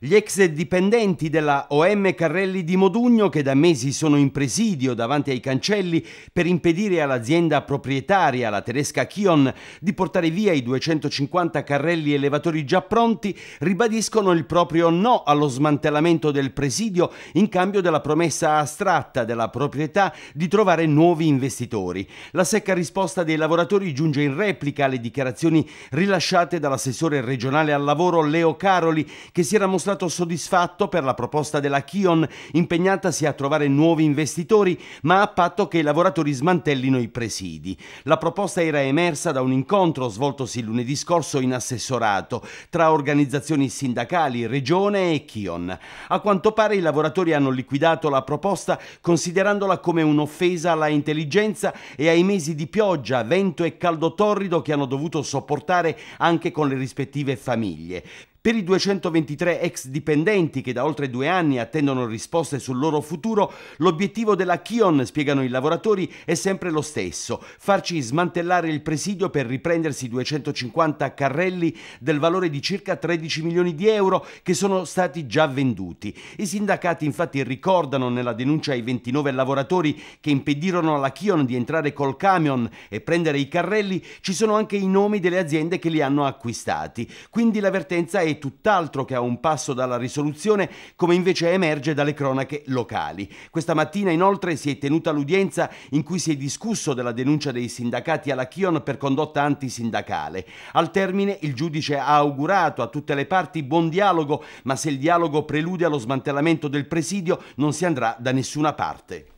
Gli ex dipendenti della OM Carrelli di Modugno, che da mesi sono in presidio davanti ai cancelli per impedire all'azienda proprietaria, la tedesca Kion, di portare via i 250 carrelli elevatori già pronti, ribadiscono il proprio no allo smantellamento del presidio in cambio della promessa astratta della proprietà di trovare nuovi investitori. La secca risposta dei lavoratori giunge in replica alle dichiarazioni rilasciate dall'assessore regionale al lavoro Leo Caroli, che si era mostrato mostrato soddisfatto per la proposta della Kion impegnatasi a trovare nuovi investitori, ma a patto che i lavoratori smantellino i presidi. La proposta era emersa da un incontro svoltosi lunedì scorso in assessorato tra organizzazioni sindacali, regione e Kion. A quanto pare i lavoratori hanno liquidato la proposta considerandola come un'offesa alla intelligenza e ai mesi di pioggia, vento e caldo torrido che hanno dovuto sopportare anche con le rispettive famiglie. Per i 223 ex dipendenti che da oltre due anni attendono risposte sul loro futuro, l'obiettivo della Kion, spiegano i lavoratori, è sempre lo stesso, farci smantellare il presidio per riprendersi 250 carrelli del valore di circa 13 milioni di euro che sono stati già venduti. I sindacati infatti ricordano nella denuncia ai 29 lavoratori che impedirono alla Kion di entrare col camion e prendere i carrelli, ci sono anche i nomi delle aziende che li hanno acquistati. Quindi l'avvertenza è tutt'altro che a un passo dalla risoluzione, come invece emerge dalle cronache locali. Questa mattina inoltre si è tenuta l'udienza in cui si è discusso della denuncia dei sindacati alla Chion per condotta antisindacale. Al termine il giudice ha augurato a tutte le parti buon dialogo, ma se il dialogo prelude allo smantellamento del presidio non si andrà da nessuna parte.